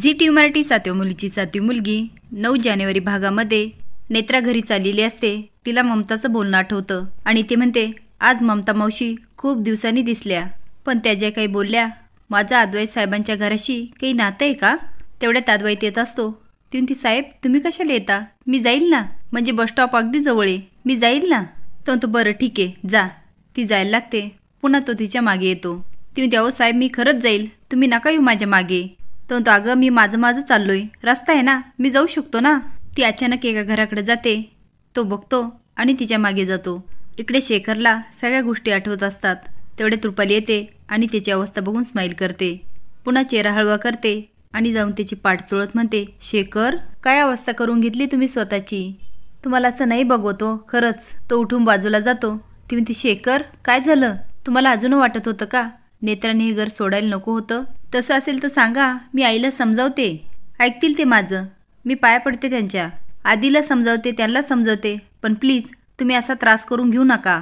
Zee T Marathi सातव्या मुलीची सातवी मुलगी नऊ जानेवारी भागामध्ये नेत्रा घरी चाललेली असते तिला ममताचं बोलणं आठवतं आणि ते म्हणते आज ममता मावशी खूप दिवसांनी दिसल्या पण त्या ज्या काही बोलल्या माझा आदवाई साहेबांच्या घराशी काही नातं आहे का तेवढ्यात आदवाईत येत असतो ती साहेब तुम्ही कशाला येता मी जाईल ना म्हणजे बस स्टॉप अगदी जवळ आहे मी जाईल ना तो तो बरं ठीक आहे जा ती जायला लागते पुन्हा तो तिच्या मागे येतो ती द्यावं साहेब मी खरंच जाईल तुम्ही नका येऊ माझ्या मागे तो म्हणतो अगं मी माझं माझं चाललोय रस्ता आहे ना मी जाऊ शकतो ना ती अचानक एका घराकडे जाते तो बघतो आणि तिच्या मागे जातो इकडे शेखरला सगळ्या गोष्टी आठवत असतात तेवढे रुपाली येते आणि त्याची अवस्था बघून स्माईल करते पुन्हा चेहरा हळवा करते आणि जाऊन त्याची पाठ चोळत म्हणते शेखर काय अवस्था करून घेतली तुम्ही स्वतःची तुम्हाला असं नाही बघवतो खरंच तो उठून बाजूला जातो ती म्हणते शेखर काय झालं तुम्हाला अजून वाटत होतं का नेत्राने हे घर सोडायला नको होतं तसं असेल तर सांगा मी आईला समजावते ऐकतील ते माझं मी पाया पडते त्यांच्या आधीला समजावते त्यांना समजावते पण प्लीज तुम्ही असा त्रास करून घेऊ नका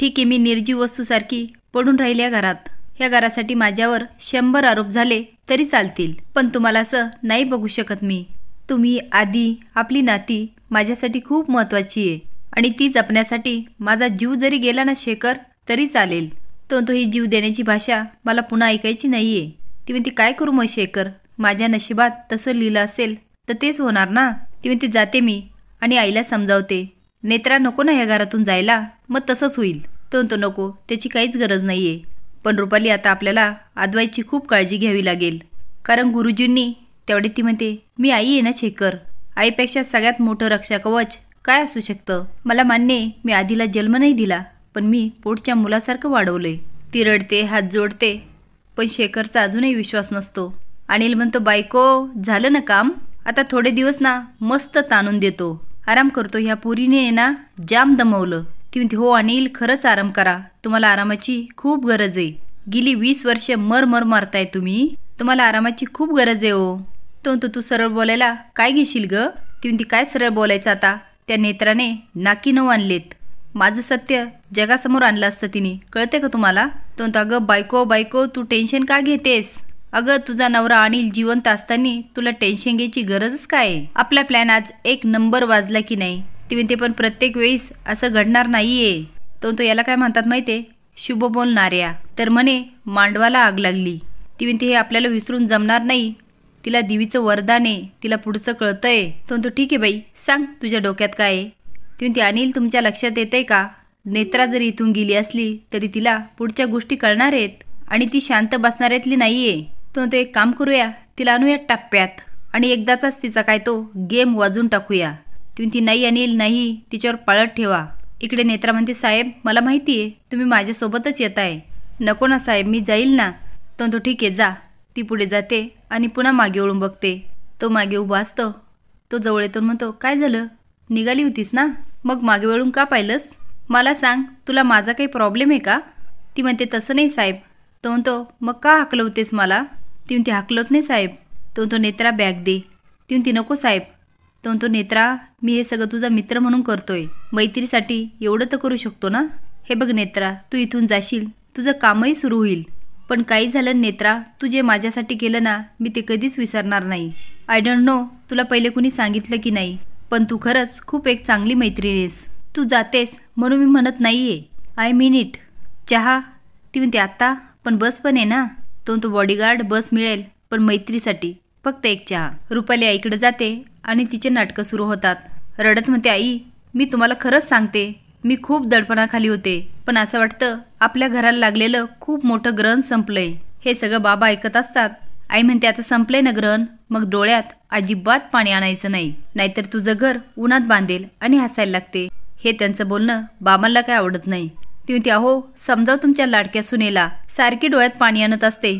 ठीक आहे मी निर्जीव वस्तूसारखी पडून राहिल्या घरात ह्या घरासाठी माझ्यावर शंभर आरोप झाले तरी चालतील पण तुम्हाला असं नाही बघू शकत मी तुम्ही आधी आपली नाती माझ्यासाठी खूप महत्वाची आहे आणि ती जपण्यासाठी माझा जीव जरी गेला ना शेखर तरी चालेल तो तो ही जीव देण्याची भाषा मला पुन्हा ऐकायची नाही आहे ती म्हणते काय करू मग शेखर माझ्या नशिबात तसं लिहिलं असेल तर तेच होणार ना ती म्हणते जाते मी आणि आईला समजावते नेत्रा नको ना ह्या घरातून जायला मग तसंच होईल तो तो नको त्याची काहीच गरज नाही आहे पण रुपाली आता आपल्याला आदवाईची खूप काळजी घ्यावी लागेल कारण गुरुजींनी तेवढे ती म्हणते मी आई आहे ना शेखर आईपेक्षा सगळ्यात मोठं रक्षा कवच काय असू शकतं मला मान्य मी आधीला जन्म नाही दिला पण मी पोटच्या मुलासारखं वाढवलंय ती रडते हात जोडते पण शेखरचा अजूनही विश्वास नसतो अनिल म्हणतो बायको झालं ना काम आता थोडे दिवस ना मस्त ताणून देतो आराम करतो ह्या पुरीने ना जाम दमवलं ती म्हणते हो अनिल खरंच आराम करा तुम्हाला आरामाची खूप गरज आहे गेली वीस वर्ष मर मर मारताय तुम्ही तुम्हाला आरामाची खूप गरज आहे हो तो म्हणतो तू सरळ बोलायला काय घेशील ग ती म्हणते काय सरळ बोलायचं आता त्या नेत्राने नाकी नऊ आणलेत माझं सत्य जगासमोर आणलं असतं तिने कळते का तुम्हाला तो म्हणतो अगं बायको बायको तू टेन्शन का घेतेस अगं तुझा नवरा अनिल जिवंत असताना तुला टेन्शन घ्यायची गरजच काय आपला प्लॅन आज एक नंबर वाजला की नाही ती ते पण प्रत्येक वेळेस असं घडणार नाहीये तो तो याला काय म्हणतात माहितीये शुभ बोलणाऱ्या तर म्हणे मांडवाला आग लागली ती हे आपल्याला विसरून जमणार नाही तिला देवीचं वरदान आहे तिला पुढचं कळतंय तो तो ठीक आहे बाई सांग तुझ्या डोक्यात काय आहे ती अनिल तुमच्या लक्षात येतंय का नेत्रा जरी इथून गेली असली तरी तिला पुढच्या गोष्टी कळणार आहेत आणि ती शांत बसणाऱ्यातली नाहीये तो ते काम करूया तिला आणूया टप्प्यात आणि एकदाचाच तिचा काय तो गेम वाजून टाकूया तुम्ही ती नाही अनिल नाही तिच्यावर पाळत ठेवा इकडे नेत्रा म्हणते साहेब मला माहिती आहे तुम्ही माझ्यासोबतच येत आहे नको ना साहेब मी जाईल ना तो तो ठीक आहे जा ती पुढे जाते आणि पुन्हा मागे ओळून बघते तो मागे उभा असतो तो जवळ येतो म्हणतो काय झालं निघाली होतीस ना मग मागे वळून का पाहिलंस मला सांग तुला माझा काही प्रॉब्लेम आहे का ती म्हणते तसं नाही साहेब तो म्हणतो मग का हाकलवतेस मला ती म्हणते हाकलवत नाही साहेब तो म्हणतो नेत्रा बॅग दे ती म्हणती नको साहेब तो म्हणतो नेत्रा मी हे सगळं तुझा मित्र म्हणून करतोय मैत्रीसाठी एवढं तर करू शकतो ना हे बघ नेत्रा तू इथून जाशील तुझं कामही सुरू होईल पण काही झालं नेत्रा तू जे माझ्यासाठी केलं ना मी ते कधीच विसरणार नाही आय डोंट नो तुला पहिले कुणी सांगितलं की नाही पण तू खरंच खूप एक चांगली मैत्रीण आहेस तू जातेस म्हणून मी म्हणत नाही आहे आय मीन इट चहा ती म्हणते आता पण बस पण आहे ना तो तो बॉडीगार्ड बस मिळेल पण मैत्रीसाठी फक्त एक चहा रुपाली आईकडे जाते आणि तिचे नाटकं सुरू होतात रडत म्हणते आई मी तुम्हाला खरंच सांगते मी खूप दडपणाखाली होते पण असं वाटतं आपल्या घराला लागलेलं खूप मोठं ग्रहण संपलंय हे सगळं बाबा ऐकत असतात आई म्हणते आता संपलंय ना ग्रहण मग डोळ्यात अजिबात पाणी आणायचं नाही नाहीतर तुझं घर उन्हात बांधेल आणि हसायला लागते हे त्यांचं बोलणं बाबांना काय आवडत नाही ती म्हणते अहो समजाव तुमच्या लाडक्या सुनेला सारखी डोळ्यात पाणी आणत असते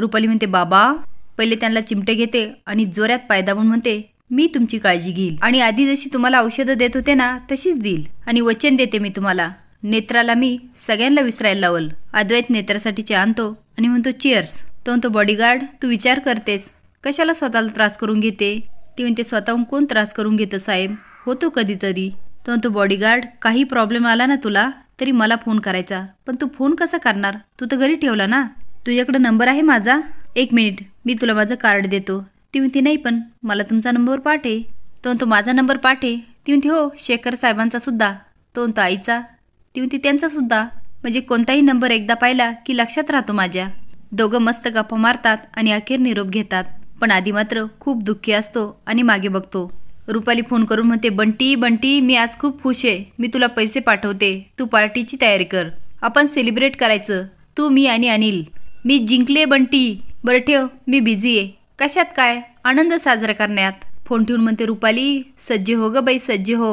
रुपाली म्हणते बाबा पहिले त्यांना चिमटे घेते आणि जोऱ्यात पायदा म्हणून म्हणते मी तुमची काळजी घेईल आणि आधी जशी तुम्हाला औषधं देत होते ना तशीच देईल आणि वचन देते मी तुम्हाला नेत्राला मी सगळ्यांना विसरायला लावल अद्वैत नेत्रासाठी चहा आणतो आणि म्हणतो चेअर्स तो म्हणतो बॉडीगार्ड तू विचार करतेस कशाला स्वतःला त्रास करून घेते ती म्हणते स्वतःहून कोण त्रास करून घेतं साहेब होतो कधीतरी तर तो बॉडीगार्ड काही प्रॉब्लेम आला ना तुला तरी मला फोन करायचा पण तू फोन कसा करणार तू तर घरी ठेवला ना तुझ्याकडे नंबर आहे माझा एक मिनिट मी तुला माझं कार्ड देतो ती नाही पण मला तुमचा नंबर पाठे तो तो माझा नंबर पाठे ती हो शेखर साहेबांचा सुद्धा तो तो आईचा ती त्यांचा सुद्धा म्हणजे कोणताही नंबर एकदा पाहिला की लक्षात राहतो माझ्या दोघं मस्त गप्पा मारतात आणि अखेर निरोप घेतात पण आधी मात्र खूप दुःखी असतो आणि मागे बघतो रुपाली फोन करून म्हणते बंटी बंटी मी आज खूप खुश आहे मी तुला पैसे पाठवते तू पार्टीची तयारी कर आपण सेलिब्रेट करायचं तू मी आणि अनिल मी जिंकले बंटी बरं ठेव मी बिझी आहे कशात काय आनंद साजरा करण्यात फोन ठेवून म्हणते रुपाली सज्ज हो ग बाई सज्ज हो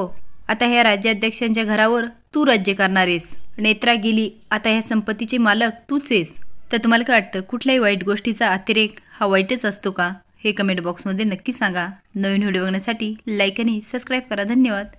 आता ह्या राज्याध्यक्षांच्या घरावर तू राज्य करणार आहेस नेत्रा गेली आता ह्या संपत्तीचे मालक तूच आहेस तर तुम्हाला काय वाटतं कुठल्याही वाईट गोष्टीचा अतिरेक हा वाईटच असतो का हे कमेंट बॉक्समध्ये नक्की सांगा नवीन व्हिडिओ बघण्यासाठी लाईक आणि सबस्क्राईब करा धन्यवाद